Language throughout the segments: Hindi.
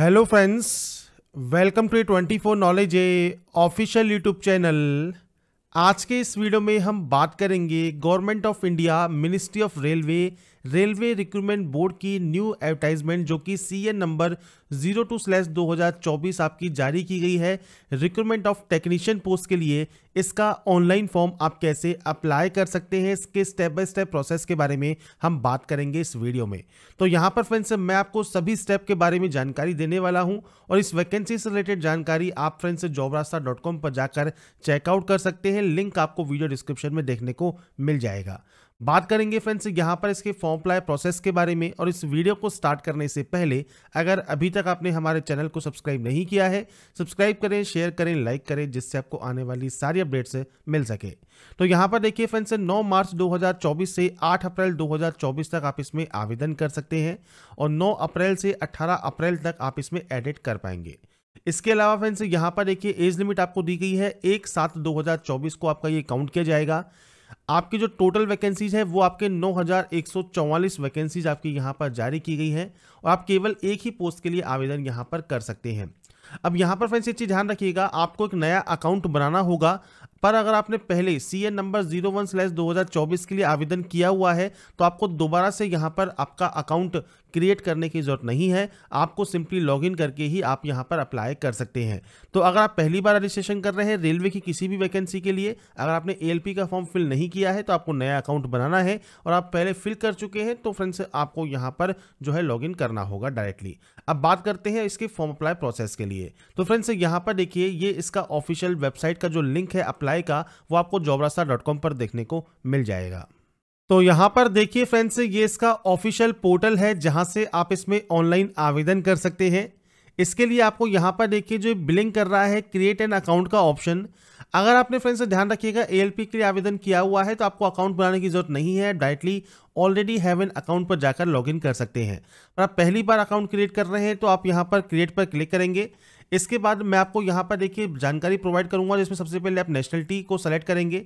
hello friends welcome to twenty four knowledge a official YouTube channel आज के इस वीडियो में हम बात करेंगे government of India ministry of railway railway recruitment board की न्यू एडवर्टाइजमेंट जो कि C N number zero two slash दो आपकी जारी की गई है रिक्रूटमेंट ऑफ टेक्नीशियन पोस्ट के लिए इसका ऑनलाइन फॉर्म आप कैसे अप्लाई कर सकते हैं इसके स्टेप बाय स्टेप प्रोसेस के बारे में हम बात करेंगे इस वीडियो में तो यहाँ पर फ्रेंड्स मैं आपको सभी स्टेप के बारे में जानकारी देने वाला हूँ और इस वैकेंसी से रिलेटेड जानकारी आप फ्रेंड्स जॉब रास्ता पर जाकर चेकआउट कर सकते हैं लिंक आपको वीडियो डिस्क्रिप्शन में देखने को मिल जाएगा बात करेंगे फ्रेंड्स यहाँ पर इसके फॉर्म अप्लाई प्रोसेस के बारे में और इस वीडियो को स्टार्ट करने से पहले अगर अभी तक आपने हमारे चैनल को सब्सक्राइब नहीं किया है सब्सक्राइब करें शेयर करें लाइक करें जिससे आपको आने वाली सारी अपडेट्स मिल सके तो यहाँ पर देखिए फ्रेंड्स 9 मार्च 2024 से 8 अप्रैल 2024 तक आप इसमें आवेदन कर सकते हैं और नौ अप्रैल से अट्ठारह अप्रैल तक आप इसमें एडिट कर पाएंगे इसके अलावा फ्रेंड्स यहाँ पर देखिए एज लिमिट आपको दी गई है एक सात दो को आपका ये काउंट किया जाएगा आपकी जो टोटल वैकेंसीज है वो आपके 9,144 वैकेंसीज आपकी यहाँ पर जारी की गई है और आप केवल एक ही पोस्ट के लिए आवेदन यहाँ पर कर सकते हैं अब यहाँ पर फ्रेंड्स एक चीज़ ध्यान रखिएगा आपको एक नया अकाउंट बनाना होगा पर अगर आपने पहले C N number zero one slash दो हज़ार चौबीस के लिए आवेदन किया हुआ है तो आपको दोबारा से यहाँ पर आपका अकाउंट क्रिएट करने की ज़रूरत नहीं है आपको सिंपली लॉगिन करके ही आप यहाँ पर अप्लाई कर सकते हैं तो अगर आप पहली बार रजिस्ट्रेशन कर रहे हैं रेलवे की किसी भी वैकेंसी के लिए अगर आपने ए का फॉर्म फिल नहीं किया है तो आपको नया अकाउंट बनाना है और आप पहले फिल कर चुके हैं तो फ्रेंड्स आपको यहाँ पर जो है इन करना होगा डायरेक्टली अब बात करते हैं इसके फॉर्म अप्लाई प्रोसेस के लिए तो फ्रेंड्स यहाँ पर देखिए ये इसका ऑफिशियल वेबसाइट का जो लिंक है अप्लाई का वो आपको जॉबरास्ता पर देखने को मिल जाएगा तो यहाँ पर देखिए फ्रेंड्स ये इसका ऑफिशियल पोर्टल है जहाँ से आप इसमें ऑनलाइन आवेदन कर सकते हैं इसके लिए आपको यहाँ पर देखिए जो बिलिंग कर रहा है क्रिएट एन अकाउंट का ऑप्शन अगर आपने फ्रेंड्स ध्यान रखिएगा ए के लिए आवेदन किया हुआ है तो आपको अकाउंट बनाने की जरूरत नहीं है directly already have an account पर जाकर लॉगिन कर सकते हैं और आप पहली बार अकाउंट क्रिएट कर रहे हैं तो आप यहाँ पर क्रिएट पर क्लिक करेंगे इसके बाद मैं आपको यहाँ पर देखिए जानकारी प्रोवाइड करूँगा जिसमें सबसे पहले आप नेशनलिटी को सेलेक्ट करेंगे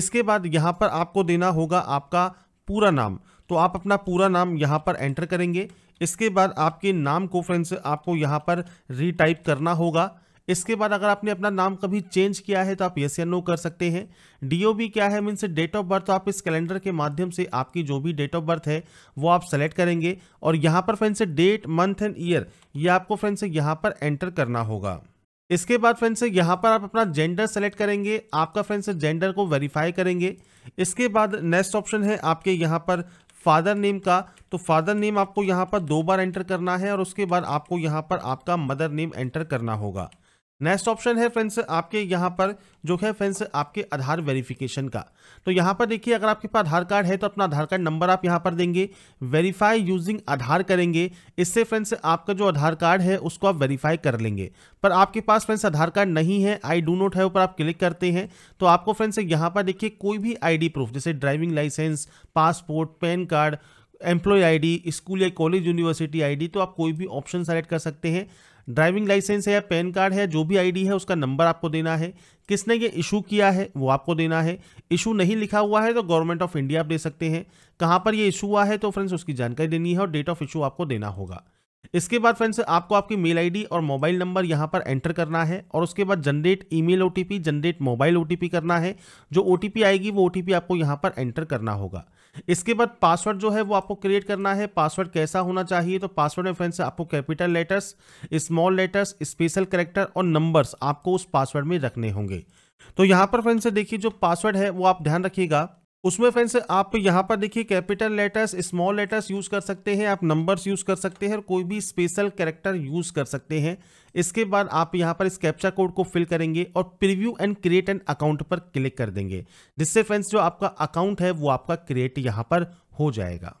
इसके बाद यहाँ पर आपको देना होगा आपका पूरा नाम तो आप अपना पूरा नाम यहाँ पर एंटर करेंगे इसके बाद आपके नाम को फ्रेंड्स आपको यहाँ पर रीटाइप करना होगा इसके बाद अगर आपने अपना नाम कभी चेंज किया है तो आप यस या नो कर सकते हैं डी क्या है मीन्स डेट ऑफ बर्थ तो आप इस कैलेंडर के माध्यम से आपकी जो भी डेट ऑफ बर्थ है वो आप सेलेक्ट करेंगे और यहाँ पर फ्रेंड से डेट मंथ एंड ईयर ये आपको फ्रेंड से यहाँ पर एंटर करना होगा इसके बाद फ्रेंड से यहाँ पर आप अपना जेंडर सेलेक्ट करेंगे आपका फ्रेंड से जेंडर को वेरीफाई करेंगे इसके बाद नेक्स्ट ऑप्शन है आपके यहाँ पर फादर नेम का तो फादर नेम आपको यहाँ पर दो बार एंटर करना है और उसके बाद आपको यहाँ पर आपका मदर नेम एंटर करना होगा नेक्स्ट ऑप्शन है फ्रेंड्स आपके यहाँ पर जो है फ्रेंड्स आपके आधार वेरिफिकेशन का तो यहाँ पर देखिए अगर आपके पास आधार कार्ड है तो अपना आधार कार्ड नंबर आप यहाँ पर देंगे वेरीफाई यूजिंग आधार करेंगे इससे फ्रेंड्स आपका जो आधार कार्ड है उसको आप वेरीफाई कर लेंगे पर आपके पास फ्रेंड्स आधार कार्ड नहीं है आई डू नोट है ऊपर आप क्लिक करते हैं तो आपको फ्रेंड्स यहाँ पर देखिए कोई भी आई प्रूफ जैसे driving licence passport PAN card employ ID school या कॉलेज यूनिवर्सिटी आईडी तो आप कोई भी ऑप्शन सेलेक्ट कर सकते हैं ड्राइविंग लाइसेंस है या पैन कार्ड है जो भी आईडी है उसका नंबर आपको देना है किसने ये इशू किया है वो आपको देना है इशू नहीं लिखा हुआ है तो गवर्नमेंट ऑफ इंडिया आप दे सकते हैं कहाँ पर ये इशू हुआ है तो फ्रेंड्स उसकी जानकारी देनी है और डेट ऑफ इशू आपको देना होगा इसके बाद फ्रेंड्स आपको आपकी मेल आईडी और मोबाइल नंबर यहाँ पर एंटर करना है और उसके बाद generate email OTP generate mobile OTP करना है जो ओटीपी आएगी वो ओटीपी आपको यहाँ पर एंटर करना होगा इसके बाद पासवर्ड जो है वो आपको क्रिएट करना है पासवर्ड कैसा होना चाहिए तो पासवर्ड में फ्रेंड्स आपको capital letters small letters special character और नंबर्स आपको उस पासवर्ड में रखने होंगे तो यहाँ पर फ्रेंड्स देखिए जो पासवर्ड है वो आप ध्यान रखिएगा उसमें फ्रेंड्स आप यहाँ पर देखिए capital letters small letters use कर सकते हैं आप नंबर्स यूज़ कर सकते हैं और कोई भी स्पेशल कैरेक्टर यूज़ कर सकते हैं इसके बाद आप यहाँ पर इस कैप्चा कोड को फिल करेंगे और preview and create an account पर क्लिक कर देंगे जिससे फ्रेंड्स जो आपका अकाउंट है वो आपका क्रिएट यहाँ पर हो जाएगा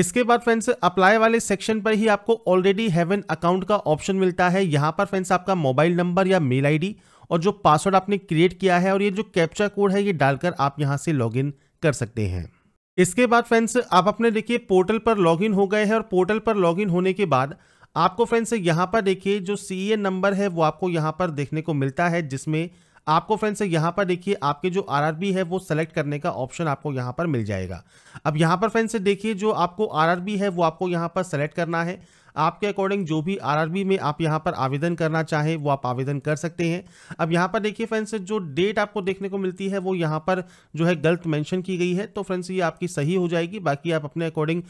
इसके बाद फ्रेंड्स अप्लाई वाले सेक्शन पर ही आपको ऑलरेडी हेवन अकाउंट का ऑप्शन मिलता है यहाँ पर फ्रेंड्स आपका मोबाइल नंबर या मेल आईडी और जो पासवर्ड आपने क्रिएट किया है और ये जो कैप्चा कोड है ये डालकर आप यहाँ से लॉगिन कर सकते हैं इसके बाद फ्रेंड्स आप अपने देखिए पोर्टल पर लॉगिन हो गए हैं और पोर्टल पर लॉगिन होने के बाद आपको फ्रेंड्स यहां पर देखिए जो सी e नंबर है वो आपको यहां पर देखने को मिलता है जिसमें आपको फ्रेंड्स यहाँ पर देखिए आपके जो आरआरबी है वो सेलेक्ट करने का ऑप्शन आपको यहां पर मिल जाएगा अब यहां पर फ्रेंड्स देखिए जो आपको आरआरबी है वो आपको यहां पर सेलेक्ट करना है आपके अकॉर्डिंग जो भी आरआरबी में आप यहाँ पर आवेदन करना चाहें वो आप आवेदन कर सकते हैं अब यहाँ पर देखिए फ्रेंड्स जो डेट आपको देखने को मिलती है वो यहाँ पर जो है गलत मैंशन की गई है तो फ्रेंड्स ये आपकी सही हो जाएगी बाकी आप अपने अकॉर्डिंग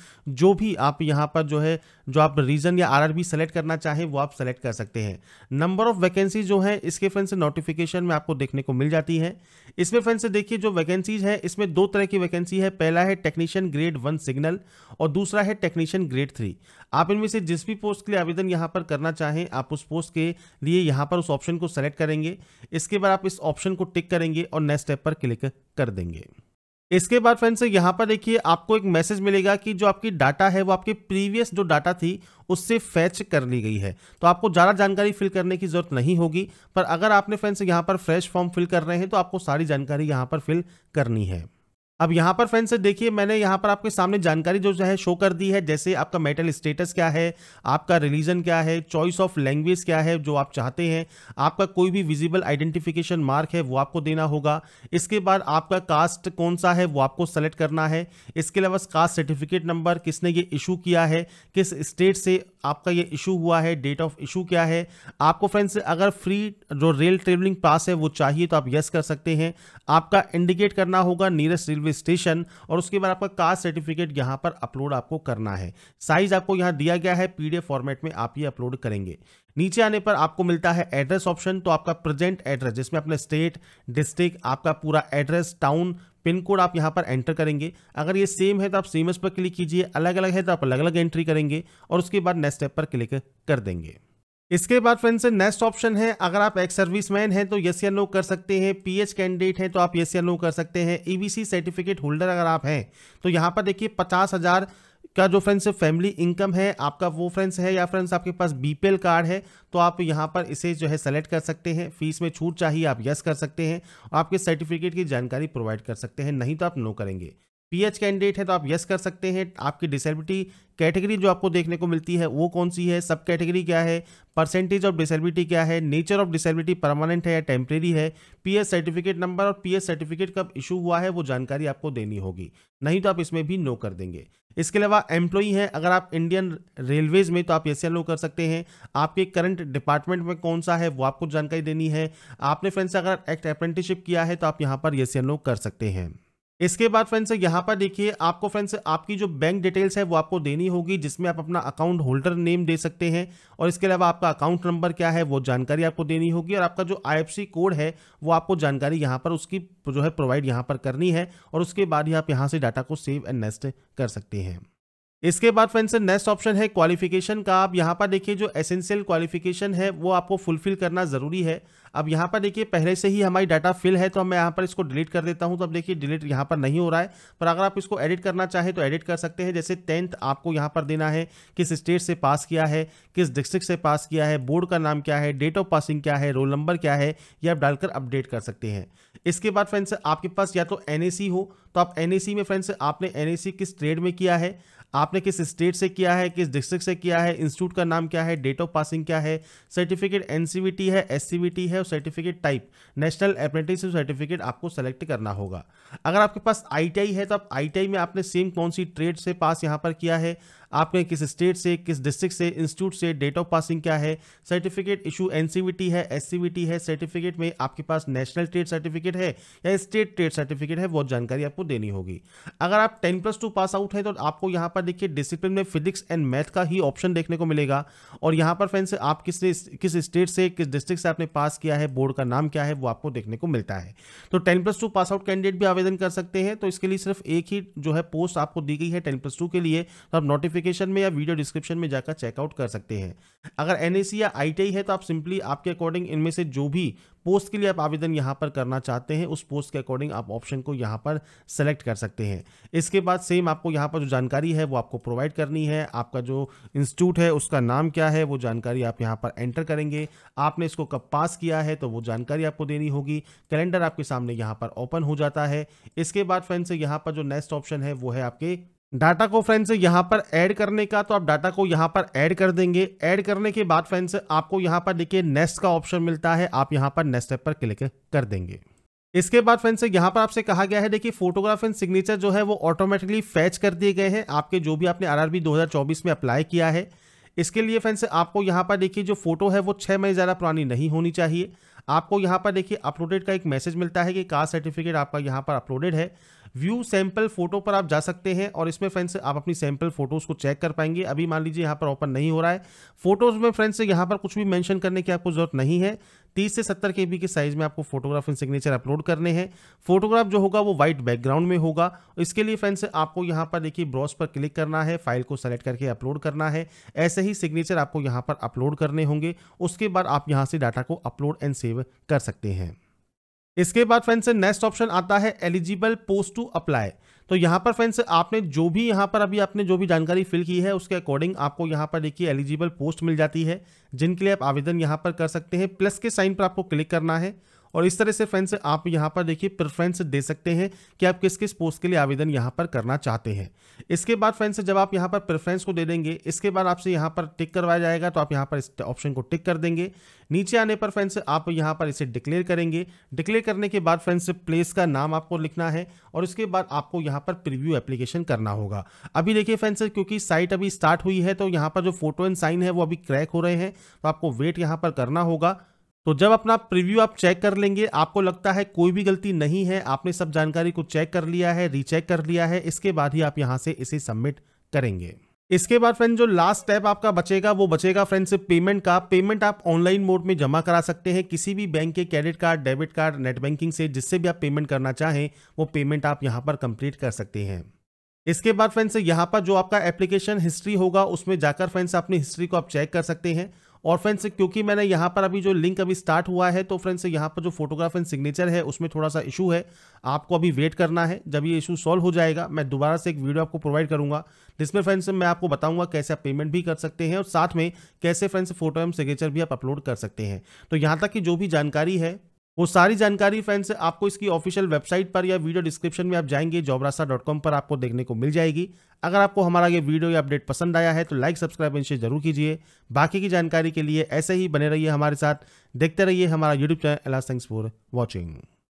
जो भी आप यहाँ पर जो है जो आप रीजन या आर आर सेलेक्ट करना चाहें वो आप सेलेक्ट कर सकते हैं नंबर ऑफ वैकेंसी जो है इसके फ्रेंड्स नोटिफिकेशन में आपको देखने को मिल जाती है इसमें फ्रेंड्स देखिए जो वैकेंसीज है इसमें दो तरह की वैकेंसी है पहला है टेक्नीशियन ग्रेड वन सिग्नल और दूसरा है टेक्नीशियन ग्रेड थ्री आप इनमें से जिस भी पोस्ट के लिए आवेदन यहाँ पर करना चाहें आप उस पोस्ट के लिए यहाँ पर उस ऑप्शन को सेलेक्ट करेंगे इसके बाद आप इस ऑप्शन को टिक करेंगे और नेक्स्ट स्टेप पर क्लिक कर देंगे इसके बाद फ्रेंड्स यहाँ पर देखिए आपको एक मैसेज मिलेगा कि जो आपकी डाटा है वो आपके प्रीवियस जो डाटा थी उससे फैच कर ली गई है तो आपको ज़्यादा जानकारी फिल करने की ज़रूरत नहीं होगी पर अगर आपने फ्रेंड्स यहाँ पर फ्रेश फॉर्म फिल कर रहे हैं तो आपको सारी जानकारी यहाँ पर फिल करनी है अब यहाँ पर फ्रेंड्स देखिए मैंने यहाँ पर आपके सामने जानकारी जो है शो कर दी है जैसे आपका मेटल स्टेटस क्या है आपका रिलीजन क्या है चॉइस ऑफ लैंग्वेज क्या है जो आप चाहते हैं आपका कोई भी विजिबल आइडेंटिफिकेशन मार्क है वो आपको देना होगा इसके बाद आपका कास्ट कौन सा है वो आपको सेलेक्ट करना है इसके अलावा कास्ट सर्टिफिकेट नंबर किसने ये इशू किया है किस स्टेट से आपका ये इशू हुआ है डेट ऑफ इशू क्या है आपको फ्रेंड्स अगर फ्री जो रेल ट्रेवलिंग पास है वो चाहिए तो आप यस कर सकते हैं आपका इंडिकेट करना होगा नियरेस्ट रेलवे स्टेशन और उसके बाद आपका कास्ट सर्टिफिकेट यहाँ पर अपलोड आपको करना है साइज आपको यहाँ दिया गया है पीडीएफ फॉर्मेट में आप ये अपलोड करेंगे नीचे आने पर आपको मिलता है एड्रेस ऑप्शन तो आपका प्रेजेंट एड्रेस जिसमें अपने स्टेट डिस्ट्रिक्ट आपका पूरा एड्रेस टाउन पिन कोड आप यहाँ पर एंटर करेंगे अगर ये सेम है तो आप सेम पर क्लिक कीजिए अलग अलग है तो आप अलग अलग एंट्री करेंगे और उसके बाद नेक्स्ट स्टेप पर क्लिक कर देंगे इसके बाद फ्रेंड्स नेक्स्ट ऑप्शन है अगर आप एक्स सर्विस मैन हैं तो यस या नो कर सकते हैं पीएच कैंडिडेट हैं तो आप यस या नो कर सकते हैं ईबीसी सर्टिफिकेट होल्डर अगर आप हैं तो यहाँ पर देखिए पचास हज़ार का जो फ्रेंड्स फैमिली इनकम है आपका वो फ्रेंड्स है या फ्रेंड्स आपके पास बीपीएल कार्ड है तो आप यहाँ पर इसे जो है सेलेक्ट कर सकते हैं फीस में छूट चाहिए आप यस कर सकते हैं आपके सर्टिफिकेट की जानकारी प्रोवाइड कर सकते हैं नहीं तो आप नो करेंगे पीएच कैंडिडेट है तो आप यस कर सकते हैं आपकी डिसेबिलिटी कैटेगरी जो आपको देखने को मिलती है वो कौन सी है सब कैटेगरी क्या है परसेंटेज ऑफ डिसेबिलिटी क्या है नेचर ऑफ डिसेबिलिटी परमानेंट है या टेम्प्रेरी है पीएस सर्टिफिकेट नंबर और पीएस सर्टिफिकेट कब इशू हुआ है वो जानकारी आपको देनी होगी नहीं तो आप इसमें भी नो कर देंगे इसके अलावा एम्प्लॉई हैं अगर आप इंडियन रेलवेज में तो आप ये या नो कर सकते हैं आपके करंट डिपार्टमेंट में कौन सा है वो आपको जानकारी देनी है आपने फ्रेंड्स अगर एक्ट अप्रेंटिसशिप किया है तो आप यहाँ पर ये या नो कर सकते हैं इसके बाद फ्रेंड्स यहाँ पर देखिए आपको फ्रेंड्स आपकी जो बैंक डिटेल्स है वो आपको देनी होगी जिसमें आप अपना अकाउंट होल्डर नेम दे सकते हैं और इसके अलावा आपका अकाउंट नंबर क्या है वो जानकारी आपको देनी होगी और आपका जो आई कोड है वो आपको जानकारी यहाँ पर उसकी जो है प्रोवाइड यहाँ पर करनी है और उसके बाद ही आप यहाँ से डाटा को सेव एंड नेस्ट कर सकते हैं इसके बाद फ्रेंड्स नेक्स्ट ऑप्शन है क्वालिफिकेशन का आप यहाँ पर देखिए जो एसेंशियल क्वालिफिकेशन है वो आपको फुलफिल करना ज़रूरी है अब यहाँ पर देखिए पहले से ही हमारी डाटा फिल है तो मैं यहाँ पर इसको डिलीट कर देता हूँ तो अब देखिए डिलीट यहाँ पर नहीं हो रहा है पर अगर आप इसको एडिट करना चाहें तो एडिट कर सकते हैं जैसे टेंथ आपको यहाँ पर देना है किस स्टेट से पास किया है किस डिस्ट्रिक्ट से पास किया है बोर्ड का नाम क्या है डेट ऑफ पासिंग क्या है रोल नंबर क्या है ये आप डालकर अपडेट कर सकते हैं इसके बाद फ्रेंड्स आपके पास या तो एन हो तो आप एन में फ्रेंड्स आपने एन किस ट्रेड में किया है आपने किस स्टेट से किया है किस डिस्ट्रिक्ट से किया है इंस्टीट्यूट का नाम क्या है डेट ऑफ पासिंग क्या है सर्टिफिकेट एन है एस है और certificate type national apprenticeship certificate आपको सेलेक्ट करना होगा अगर आपके पास आई है तो आप आई में आपने सेम कौन सी ट्रेड से पास यहाँ पर किया है आपके किस स्टेट से किस डिस्ट्रिक्ट से इंस्टीट्यूट से डेट ऑफ पासिंग क्या है सर्टिफिकेट इशू एनसीवीटी है एस है सर्टिफिकेट में आपके पास नेशनल ट्रेड सर्टिफिकेट है या स्टेट ट्रेड सर्टिफिकेट है वो जानकारी आपको देनी होगी अगर आप ten plus two pass out है तो आपको यहाँ पर देखिए डिसिप्लिन में फिजिक्स एंड मैथ का ही ऑप्शन देखने को मिलेगा और यहाँ पर फ्रेंड्स आप किस किस स्टेट से किस डिस्ट्रिक्ट से आपने पास किया है बोर्ड का नाम क्या है वो आपको देखने को मिलता है तो ten plus two pass out candidate भी आवेदन कर सकते हैं तो इसके लिए सिर्फ एक ही जो है पोस्ट आपको दी गई है टेन प्लस टू के लिए तो आप नोटिफिकेशन नोटिफिकेशन में या वीडियो डिस्क्रिप्शन में जाकर चेकआउट कर सकते हैं अगर एन या आई है तो आप सिंपली आपके अकॉर्डिंग इनमें से जो भी पोस्ट के लिए आप आवेदन यहाँ पर करना चाहते हैं उस पोस्ट के अकॉर्डिंग आप ऑप्शन को यहाँ पर सेलेक्ट कर सकते हैं इसके बाद सेम आपको यहाँ पर जो जानकारी है वो आपको प्रोवाइड करनी है आपका जो इंस्टीट्यूट है उसका नाम क्या है वो जानकारी आप यहाँ पर एंटर करेंगे आपने इसको कब पास किया है तो वो जानकारी आपको देनी होगी कैलेंडर आपके सामने यहाँ पर ओपन हो जाता है इसके बाद से यहाँ पर जो नेक्स्ट ऑप्शन है वो है आपके डाटा को फ्रेंड से यहाँ पर ऐड करने का तो आप डाटा को यहाँ पर ऐड कर देंगे ऐड करने के बाद फ्रेंड्स आपको यहाँ पर देखिए नेस्ट का ऑप्शन मिलता है आप यहाँ पर नेस्ट ऐप पर क्लिक कर देंगे इसके बाद फ्रेंड से यहाँ पर आपसे कहा गया है देखिए फोटोग्राफ एंड सिग्नेचर जो है वो ऑटोमेटिकली फैच कर दिए गए हैं आपके जो भी आपने आर 2024 में अप्लाई किया है इसके लिए फ्रेंड्स आपको यहाँ पर देखिए जो फोटो है वो छः महीने ज़्यादा पुरानी नहीं होनी चाहिए आपको यहाँ पर देखिए अपलोडेड का एक मैसेज मिलता है कि कास्ट सर्टिफिकेट आपका यहाँ पर अपलोडेड है व्यू सैंपल फोटो पर आप जा सकते हैं और इसमें फ्रेंड्स आप अपनी सैंपल फोटोज को चेक कर पाएंगे अभी मान लीजिए यहाँ पर ओपन नहीं हो रहा है फोटोज में फ्रेंड्स यहाँ पर कुछ भी मैंशन करने की आपको जरूरत नहीं है तीस से सत्तर के के साइज में आपको फोटोग्राफ एंड सिग्नेचर अपलोड करने हैं फोटोग्राफ जो होगा वो व्हाइट बैकग्राउंड में होगा इसके लिए फ्रेंड्स आपको यहाँ पर देखिए ब्रॉस पर क्लिक करना है फाइल को सेलेक्ट करके अपलोड करना है ऐसे ही सिग्नेचर आपको यहाँ पर अपलोड करने होंगे उसके बाद आप यहाँ से डाटा को अपलोड एंड सेव कर सकते हैं इसके बाद फ्रेंड्स नेक्स्ट ऑप्शन आता है एलिजिबल पोस्ट टू अप्लाई तो यहाँ पर फ्रेंड्स आपने जो भी यहाँ पर अभी आपने जो भी जानकारी फिल की है उसके अकॉर्डिंग आपको यहाँ पर देखिए एलिजिबल पोस्ट मिल जाती है जिनके लिए आप आवेदन यहाँ पर कर सकते हैं प्लस के साइन पर आपको क्लिक करना है और इस तरह से फ्रेंड्स आप यहाँ पर देखिए प्रेफरेंस दे सकते हैं कि आप किस किस पोस्ट के लिए आवेदन यहाँ पर करना चाहते हैं इसके बाद फ्रेंड्स जब आप यहाँ पर प्रेफरेंस को दे देंगे इसके बाद आपसे यहाँ पर टिक करवाया जाएगा तो आप यहाँ पर इस ऑप्शन को टिक कर देंगे नीचे आने पर फ्रेंड्स आप यहाँ पर इसे डिक्लेयर करेंगे डिक्लेयर करने के बाद फ्रेंड्स प्लेस का नाम आपको लिखना है और उसके बाद आपको यहाँ पर प्रिव्यू एप्लीकेशन करना होगा अभी देखिए फ्रेंड्स क्योंकि साइट अभी स्टार्ट हुई है तो यहाँ पर जो फोटो एंड साइन है वो अभी क्रैक हो रहे हैं तो आपको वेट यहाँ पर करना होगा तो जब अपना प्रीव्यू आप चेक कर लेंगे आपको लगता है कोई भी गलती नहीं है आपने सब जानकारी को चेक कर लिया है रीचेक कर लिया है इसके बाद ही आप यहाँ से इसे सबमिट करेंगे इसके बाद फ्रेंड जो लास्ट स्टेप आपका बचेगा वो बचेगा फ्रेंड्स पेमेंट का पेमेंट आप ऑनलाइन मोड में जमा करा सकते हैं किसी भी बैंक के credit card debit card net banking से जिससे भी आप पेमेंट करना चाहें वो पेमेंट आप यहां पर कंप्लीट कर सकते हैं इसके बाद फ्रेंड्स यहाँ पर जो आपका एप्लीकेशन हिस्ट्री होगा उसमें जाकर फ्रेंड्स अपनी हिस्ट्री को आप चेक कर सकते हैं और फ्रेंड्स क्योंकि मैंने यहाँ पर अभी जो लिंक अभी स्टार्ट हुआ है तो फ्रेंड्स यहाँ पर जो फोटोग्राफ एंड सिग्नेचर है उसमें थोड़ा सा इशू है आपको अभी वेट करना है जब ये इशू सॉल्व हो जाएगा मैं दोबारा से एक वीडियो आपको प्रोवाइड करूँगा जिसमें फ्रेंड्स मैं आपको बताऊँगा कैसे आप पेमेंट भी कर सकते हैं और साथ में कैसे फ्रेंड्स फोटो एंड सिग्नेचर भी आप अपलोड कर सकते हैं तो यहाँ तक की जो भी जानकारी है वो सारी जानकारी फ्रेंड्स आपको इसकी ऑफिशियल वेबसाइट पर या वीडियो डिस्क्रिप्शन में आप जाएंगे जॉबरासा डॉट कॉम पर आपको देखने को मिल जाएगी अगर आपको हमारा ये वीडियो या अपडेट पसंद आया है तो लाइक सब्सक्राइब इनसे जरूर कीजिए बाकी की जानकारी के लिए ऐसे ही बने रहिए हमारे साथ देखते रहिए हमारा YouTube channel thanks for watching